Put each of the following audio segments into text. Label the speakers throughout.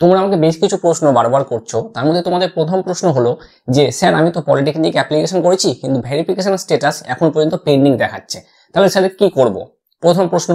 Speaker 1: তোমরা আমাকে বেশ কিছু প্রশ্ন বারবার করছো তার মধ্যে তোমাদের প্রথম প্রশ্ন হলো যে স্যার আমি তো পলিটেকনিক অ্যাপ্লিকেশন করেছি কিন্তু ভেরিফিকেশন স্ট্যাটাস এখন পর্যন্ত পেন্ডিং দেখাচ্ছে তাহলে স্যার কি করব। প্রথম প্রশ্ন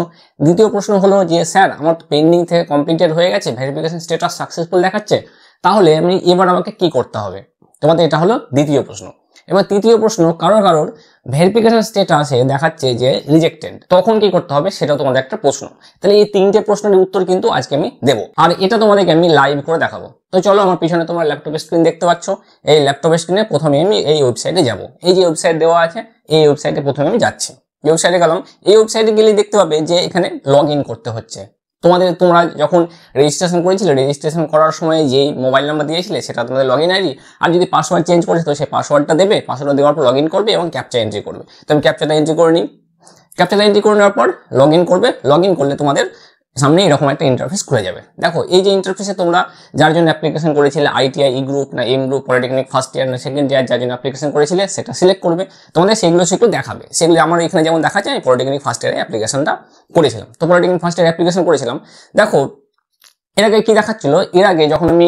Speaker 1: দ্বিতীয় প্রশ্ন হলো যে স্যার আমার পেন্ডিং থেকে কমপ্লিটেড হয়ে গেছে ভেরিফিকেশন স্ট্যাটাস সাকসেসফুল দেখাচ্ছে তাহলে আমি এবার আমাকে কি করতে হবে তোমাদের এটা হলো দ্বিতীয় প্রশ্ন এবার তৃতীয় প্রশ্ন কারো কারোর ভেরিফিকেশন স্টেটাসে দেখাচ্ছে যে রিজেক্টেড তখন কি করতে হবে সেটা তোমাদের একটা প্রশ্ন তাহলে এই তিনটে প্রশ্নের উত্তর কিন্তু আজকে আমি দেবো আর এটা তোমাদেরকে আমি লাইভ করে দেখাবো তো চলো আমার পিছনে তোমার ল্যাপটপ স্ক্রিন দেখতে পাচ্ছ এই ল্যাপটপ স্ক্রিনে প্রথমে আমি এই ওয়েবসাইটে যাব এই যে ওয়েবসাইট দেওয়া আছে এই ওয়েবসাইটে প্রথমে আমি যাচ্ছি ওয়েবসাইটে গেলাম এই ওয়েবসাইটে গেলে দেখতে পাবে যে এখানে লগ করতে হচ্ছে তোমাদের তোমরা যখন রেজিস্ট্রেশন করেছিলে রেজিস্ট্রেশন করার সময় যেই মোবাইল নাম্বার দিয়েছিলে সেটা তোমাদের লগ ইন আইডি আর যদি পাসওয়ার্ড চেঞ্জ করেছে তো সেই পাসওয়ার্ডটা দেবে পাসওয়ার্ডটা দেওয়ার পর লগ ইন করবে এবং ক্যাপচা এন্ট্রি করবে তো আমি ক্যাপচাটা এন্ট্রি করে নিই ক্যাপচাটা এন্ট্রি করে নেওয়ার পর লগ ইন করবে লগ ইন করলে তোমাদের সামনে এরকম একটা ইন্টারফেস খুলে যাবে দেখো এই যে ইন্টারফেসে তোমরা যার জন্য অ্যাপ্লিকেশন করেছিলে আইটিআই ই গ্রুপ না M group polytechnic first year না সেকেন্ড ইয়ার যার জন্য অ্যাপ্লিকেশন করেছিলে সেটা সিলেক্ট করবে তোমাদের সেগুলো সেগুলো দেখাবে সেগুলো আমার এখানে যেমন দেখা যায় পলিটেকনিক ফার্স্ট ইয়ারে অ্যাপ্লিকেশনটা করেছিলাম তো পলিটেকনিক ফার্স্ট ইয়ার অ্যাপ্লিকেশন করেছিলাম দেখো এর আগে কী দেখাচ্ছিল এর আগে যখন আমি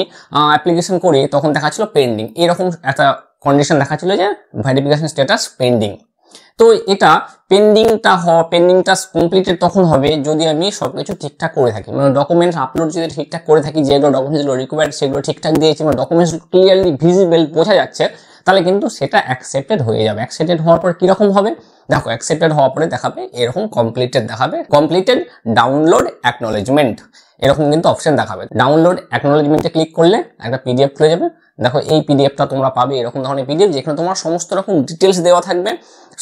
Speaker 1: অ্যাপ্লিকেশন করি তখন দেখাচ্ছিল পেন্ডিং এরকম একটা কন্ডিশন দেখাচ্ছিল যে ভেরিফিকেশন স্ট্যাটাস পেন্ডিং তো এটা পেন্ডিংটা হ পেন্ডিংটা কমপ্লিটেড তখন হবে যদি আমি সব কিছু ঠিকঠাক করে থাকি মানে ডকুমেন্টস আপলোড যদি ঠিকঠাক করে থাকি যেগুলো ডকুমেন্টসগুলো রিকোয়ার্ড সেগুলো ঠিকঠাক দিয়েছি মানে ডকুমেন্টস ক্লিয়ারলি ভিজিবেল বোঝা যাচ্ছে তাহলে কিন্তু সেটা অ্যাকসেপ্টেড হয়ে যাবে অ্যাকসেপ্টেড হওয়ার পর কীরকম হবে দেখো অ্যাকসেপ্টেড হওয়ার পরে দেখাবে এরকম কমপ্লিটেড দেখাবে কমপ্লিটেড ডাউনলোড অ্যাকনোলেজমেন্ট এরকম কিন্তু অপশন দেখাবে ডাউনলোড অ্যাকনোলেজমেন্টে ক্লিক করলে একটা পিডিএফ খুলে যাবে দেখো এই পিডিএফটা তোমরা পাবে এরকম ধরনের পিডিএফ যেখানে তোমার সমস্ত রকম ডিটেলস দেওয়া থাকবে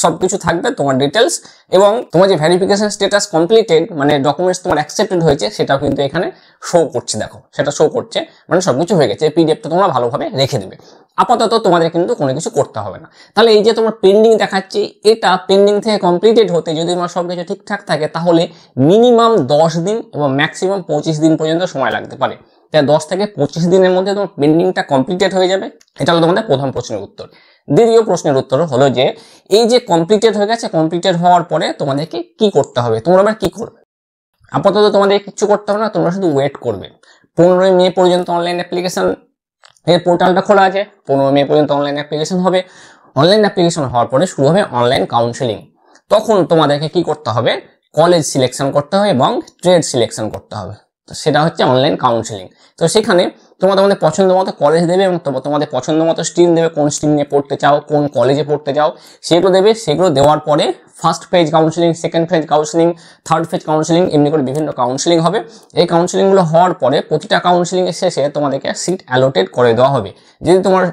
Speaker 1: সব কিছু থাকবে তোমার ডিটেলস এবং তোমার যে ভ্যারিফিকেশন স্টেটাস কমপ্লিটেড মানে ডকুমেন্টস তোমার অ্যাকসেপ্টেড হয়েছে সেটাও কিন্তু এখানে শো করছে দেখো সেটা শো করছে মানে সব কিছু হয়ে গেছে এই পিডিএফটা তোমরা ভালোভাবে রেখে দেবে আপাতত তোমাদের কিন্তু কোনো কিছু করতে হবে না তাহলে এই যে তোমার পেন্ডিং দেখাচ্ছে এটা পেন্ডিং থেকে কমপ্লিটেড হতে যদি তোমার সব কিছু ঠিকঠাক থাকে তাহলে মিনিমাম দশ দিন এবং ম্যাক্সিমাম পঁচিশ দিন পর্যন্ত সময় লাগতে পারে তাই দশ থেকে পঁচিশ দিনের মধ্যে তোমার পেন্ডিংটা কমপ্লিটেড হয়ে যাবে এটা হলো তোমাদের প্রথম প্রশ্নের উত্তর দ্বিতীয় প্রশ্নের উত্তর হলো যে এই যে কমপ্লিটেড হয়ে গেছে কমপ্লিটেড হওয়ার পরে তোমাদেরকে কি করতে হবে তোমরা আবার কি করবে আপাতত তোমাদের কিচ্ছু করতে হবে না তোমরা শুধু ওয়েট করবে পনেরোই মে পর্যন্ত অনলাইন অ্যাপ্লিকেশন এর পোর্টালটা খোলা আছে পনেরো মে পর্যন্ত অনলাইন অ্যাপ্লিকেশন হবে অনলাইন অ্যাপ্লিকেশন হওয়ার পরে শুরু হবে অনলাইন কাউন্সেলিং তখন তোমাদেরকে কি করতে হবে কলেজ সিলেকশন করতে হবে এবং ট্রেড সিলেকশন করতে হবে সেটা হচ্ছে অনলাইন কাউন্সিলিং তো সেখানে তোমরা তোমাদের পছন্দ মতো কলেজ দেবে এবং তোমাদের পছন্দ মতো স্ট্রিম দেবে কোন স্ট্রিম নিয়ে পড়তে চাও কোন কলেজে পড়তে চাও সেগুলো দেবে সেগুলো দেওয়ার পরে first phase counselling second phase counselling third phase counselling এমনি করে বিভিন্ন কাউন্সিলিং হবে এই কাউন্সেলিংগুলো হওয়ার পরে প্রতিটা কাউন্সেলিংয়ের শেষে তোমাদেরকে সিট অ্যালোটেড করে দেওয়া হবে যদি তোমার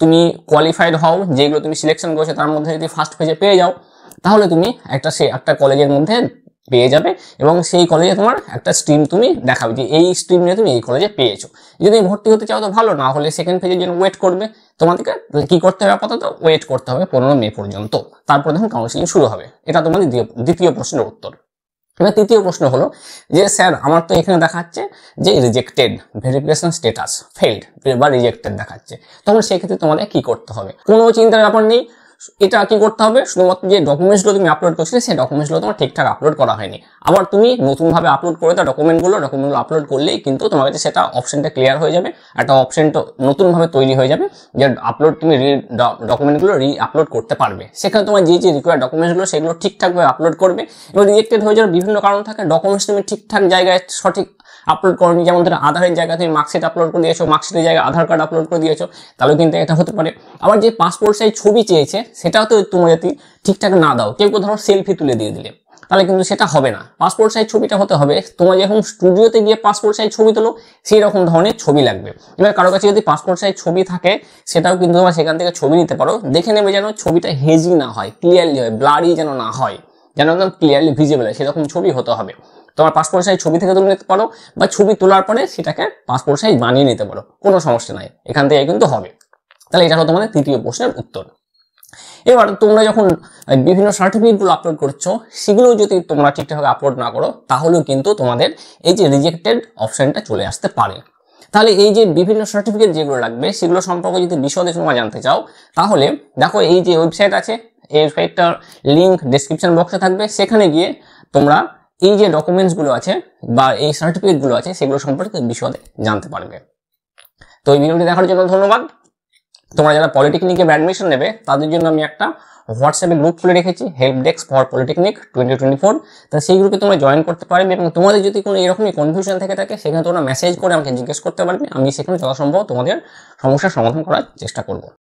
Speaker 1: তুমি কোয়ালিফাইড হও যেগুলো তুমি সিলেকশন করেছো তার মধ্যে যদি ফার্স্ট ফেজে পেয়ে যাও তাহলে তুমি একটা সে একটা কলেজের মধ্যে পেয়ে যাবে এবং সেই কলেজে তোমার একটা স্ট্রিম তুমি দেখাবে যে এই স্ট্রিম নিয়ে তুমি এই কলেজে পেয়েছো যদি ভর্তি হতে চাও তো ভালো না হলে সেকেন্ড ফেজের জন্য ওয়েট করবে তোমাদেরকে কি করতে হবে আপাতত ওয়েট করতে হবে পনেরো মে পর্যন্ত তারপর তখন কাউন্সিলিং শুরু হবে এটা তোমাদের দ্বিতীয় প্রশ্নের উত্তর এবার তৃতীয় প্রশ্ন হলো যে স্যার আমার তো এখানে দেখাচ্ছে যে রিজেক্টেড ভেরিফিকেশন স্টেটাস ফেলড বা রিজেক্টেড দেখাচ্ছে তখন সেক্ষেত্রে তোমাদের কি করতে হবে কোনো চিন্তার ব্যাপার নেই এটা কি করতে হবে শুধুমাত্র যে ডকুমেন্টসগুলো তুমি আপলোড করছিলে সেই ডকুমেন্টসগুলো তোমার ঠিকঠাক আপলোড করা হয়নি আবার তুমি নতুনভাবে আপলোড করে দাও ডকুমেন্টগুলো ডকুমেন্টগুলো আপলোড করলেই কিন্তু তোমার কাছে সেটা অপশনটা ক্লিয়ার হয়ে যাবে একটা তো নতুনভাবে তৈরি হয়ে যাবে যে আপলোড তুমি রি ডকুমেন্টগুলো রি আপলোড করতে পারবে সেখানে তোমার যে যে রিকোয়ার ডকুমেন্টসগুলো সেগুলো ঠিকঠাকভাবে আপলোড করবে এবং রিজেক্টেড হয়ে যাওয়ার বিভিন্ন কারণ থাকে ডকুমেন্টস তুমি ঠিকঠাক জায়গায় সঠিক আপলোড করনি যেমন ধরো আধারের জায়গা তুমি মার্কশিট আপলোড করে দিয়েছো মার্কশিটের জায়গায় আধার কার্ড আপলোড করে দিয়েছো তাহলে কিন্তু এটা হতে পারে আবার যে পাসপোর্ট সাইজ ছবি চেয়েছে সেটাও তো তুমি যদি ঠিকঠাক না দাও কেউ কেউ ধরো সেলফি তুলে দিয়ে দিলে তাহলে কিন্তু সেটা হবে না পাসপোর্ট সাইজ ছবিটা হতে হবে তোমার যখন স্টুডিওতে গিয়ে পাসপোর্ট সাইজ ছবি তোলো সেই রকম ধরনের ছবি লাগবে এবার কারো কাছে যদি পাসপোর্ট সাইজ ছবি থাকে সেটাও কিন্তু তোমার সেখান থেকে ছবি নিতে পারো দেখে নেবে যেন ছবিটা হেজি না হয় ক্লিয়ারলি হয় ব্লারি যেন না হয় যেন একদম ক্লিয়ারলি ভিজিবল হয় সেরকম ছবি হতে হবে তোমার পাসপোর্ট সাইজ ছবি থেকে তুলে নিতে পারো বা ছবি তোলার পরে সেটাকে পাসপোর্ট সাইজ বানিয়ে নিতে পারো কোনো সমস্যা নাই এখান থেকে কিন্তু হবে তাহলে এটা হলো তোমাদের তৃতীয় প্রশ্নের উত্তর এবার তোমরা যখন বিভিন্ন সার্টিফিকেটগুলো আপলোড করছো সেগুলো যদি তোমরা ঠিকঠাক আপলোড না করো তাহলেও কিন্তু তোমাদের এই যে রিজেক্টেড অপশানটা চলে আসতে পারে তাহলে এই যে বিভিন্ন সার্টিফিকেট যেগুলো লাগবে সেগুলো সম্পর্কে যদি বিশদে তোমরা জানতে চাও তাহলে দেখো এই যে ওয়েবসাইট আছে ওয়েবসাইটটার লিঙ্ক ডিসক্রিপশন বক্সে থাকবে সেখানে গিয়ে তোমরা এই যে ডকুমেন্টসগুলো আছে বা এই সার্টিফিকেটগুলো আছে সেগুলো সম্পর্কে বিশদে জানতে পারবে তো এই ভিডিওটি দেখার জন্য ধন্যবাদ তোমরা যারা পলিটেকনিকে অ্যাডমিশন নেবে তাদের জন্য আমি একটা হোয়াটসঅ্যাপে গ্রুপ খুলে রেখেছি help desk for polytechnic twenty twenty four তা সেই গ্রুপে তোমরা জয়েন করতে পারবে এবং তোমাদের যদি কোনো এরকমই কনফিউশন থেকে থাকে সেখানে তোমরা মেসেজ করে আমাকে জিজ্ঞেস করতে পারবে আমি সেখানে যথাসম্ভব তোমাদের সমস্যার সমাধান করার চেষ্টা করবো